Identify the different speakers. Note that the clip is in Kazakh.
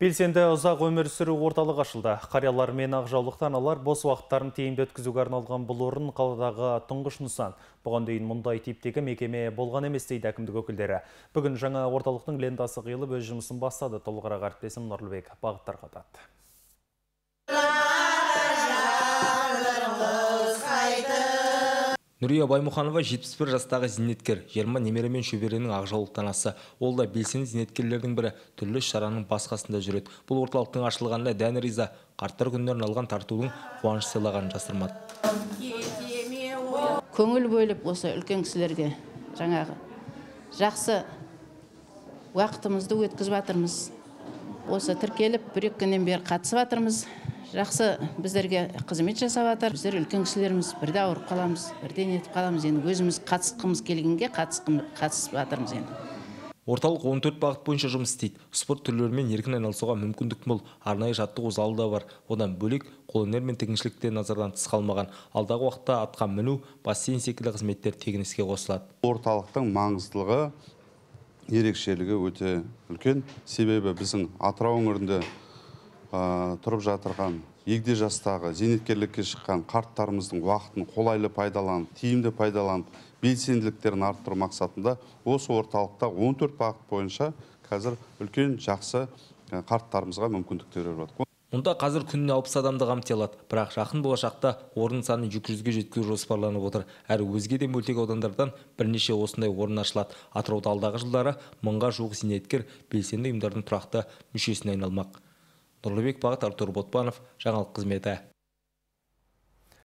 Speaker 1: Белсенді ұзақ өмір сүру орталығы ашылды. Қариялар мен ақжаулықты алар бос уақыттарын тейінді өткізуге арналған бұл орын қаладағы тұңғыш нұсан. Бұған дейін мұндай типтегі мекеме болған емес дейді әкімдік өкілдері. Бүгін жаңа орталықтың лентасы қиылып өз жұмысын бастады. Толығырақ әріптесім
Speaker 2: Нұрлыбек бағыттар қатады. нұрия баймұханова 71 жастағы зейнеткер 20 немере мен шөберенің ақжаулықты анасы ол да белсен зейнеткерлердің бірі түрлі шараның басқасында жүреді бұл орталықтың ашылғанына дән риза қарттар күндерін алған тартудың қуаныш сыйлағанын жасырмады
Speaker 3: көңіл бөліп осы үлкен кісілерге жаңағы жақсы уақытымызды өткізіп жатырмыз осы тіркеліп бір екі күннен бері қатысып жатырмыз жақсы біздерге қызмет жасап жатыр біздер үлкен кісілерміз бірде ауырып қаламыз бірде нетіп қаламыз енді өзіміз қатысқымыз келгенге қатысып жатырмыз енді
Speaker 2: орталық 14 бағыт бойынша жұмыс істейді спорт түрлерімен еркін айналысуға мүмкіндік мол арнайы жаттығу залы да бар одан бөлек қолөнер мен тігіншілік те назардан тыс қалмаған алдағы уақытта атқа міну бассейн секілді қызметтер тегін іске қосылады
Speaker 4: орталықтың маңыздылығы ерекшелігі өте үлкен себебі біздің атырау өңірінде тұрып жатырған егде жастағы зейнеткерлікке шыққан қарттарымыздың уақытын қолайлы пайдаланып тиімді пайдаланып белсенділіктерін арттыру мақсатында осы орталықта 14 бағыт бойынша қазір үлкен жақсы қарттарымызға мүмкіндіктер беріп жатыр
Speaker 2: мұнда қазір күніне алпыс адамды қамти алады бірақ жақын болашақта орын санын екі жүзге жеткізу жоспарланып отыр әрі өзге де мөлтек аудандардан бірнеше осындай орын ашылады атырауда алдағы жылдары мыңға жуық зейнеткер белсенді ұйымдардың тұрақты мүшесіне айналмақ нұрлыбек бағыт артур ботпанов жаңалық қызметі